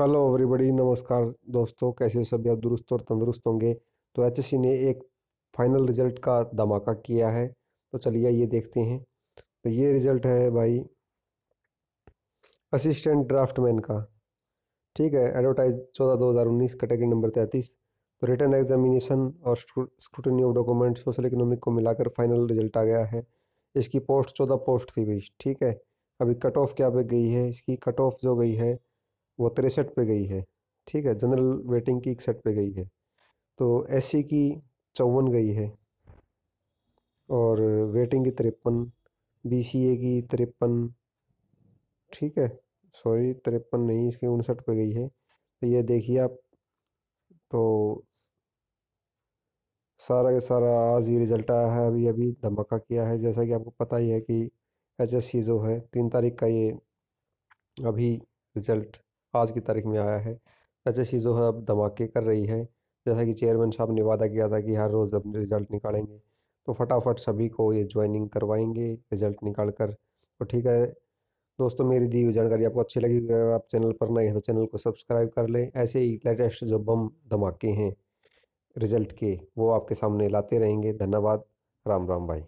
hello everybody नमस्कार दोस्तों कैसे सभी आप दुरुस्त और तंदुरुस्त होंगे तो एच e ने एक फाइनल रिज़ल्ट का धमाका किया है तो चलिए ये देखते हैं तो ये रिज़ल्ट है भाई असिस्टेंट ड्राफ्टमैन का ठीक है एडवर्टाइज चौदह दो हज़ार उन्नीस कैटेगरी नंबर तैंतीस तो रिटर्न एग्जामिनेशन और scrutiny of document social economic को मिलाकर फाइनल रिजल्ट आ गया है इसकी पोस्ट चौदह पोस्ट थी भाई ठीक है अभी कट ऑफ क्या पे गई है इसकी कट ऑफ जो गई है वो तिरसठ पे गई है ठीक है जनरल वेटिंग की इकसठ पे गई है तो एस की चौवन गई है और वेटिंग की तिरपन बी की तिरपन ठीक है सॉरी तिरपन नहीं इसकी उनसठ पे गई है तो ये देखिए आप तो सारा का सारा आज ये रिजल्ट आया है अभी अभी धमाका किया है जैसा कि आपको पता ही है कि एच जो है तीन तारीख का ये अभी रिजल्ट आज की तारीख में आया है एच जो है अब धमाके कर रही है जैसा कि चेयरमैन साहब ने वादा किया था कि हर रोज़ अपने रिज़ल्ट निकालेंगे तो फटाफट सभी को ये ज्वाइनिंग करवाएंगे रिज़ल्ट निकाल कर तो ठीक है दोस्तों मेरी दी हुई जानकारी आपको अच्छी लगी अगर आप चैनल पर नए हैं तो चैनल को सब्सक्राइब कर लें ऐसे ही लेटेस्ट जो बम धमाके हैं रिज़ल्ट के वो आपके सामने लाते रहेंगे धन्यवाद राम राम भाई